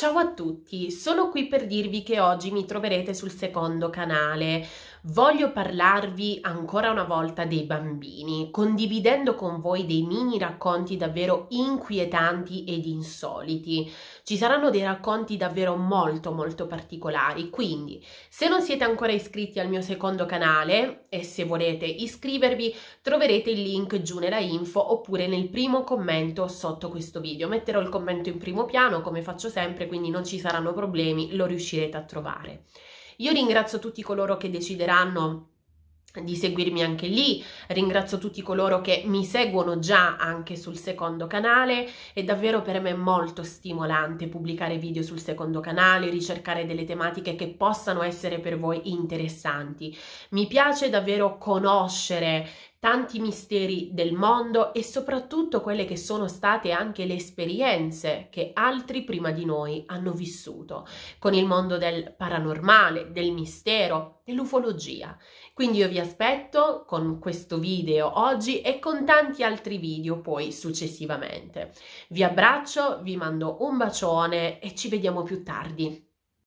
Ciao a tutti, sono qui per dirvi che oggi mi troverete sul secondo canale. Voglio parlarvi ancora una volta dei bambini, condividendo con voi dei mini racconti davvero inquietanti ed insoliti. Ci saranno dei racconti davvero molto molto particolari, quindi se non siete ancora iscritti al mio secondo canale e se volete iscrivervi troverete il link giù nella info oppure nel primo commento sotto questo video. Metterò il commento in primo piano come faccio sempre, quindi non ci saranno problemi, lo riuscirete a trovare. Io ringrazio tutti coloro che decideranno di seguirmi anche lì, ringrazio tutti coloro che mi seguono già anche sul secondo canale, è davvero per me molto stimolante pubblicare video sul secondo canale, ricercare delle tematiche che possano essere per voi interessanti. Mi piace davvero conoscere tanti misteri del mondo e soprattutto quelle che sono state anche le esperienze che altri prima di noi hanno vissuto con il mondo del paranormale, del mistero, dell'ufologia. Quindi io vi aspetto con questo video oggi e con tanti altri video poi successivamente. Vi abbraccio, vi mando un bacione e ci vediamo più tardi.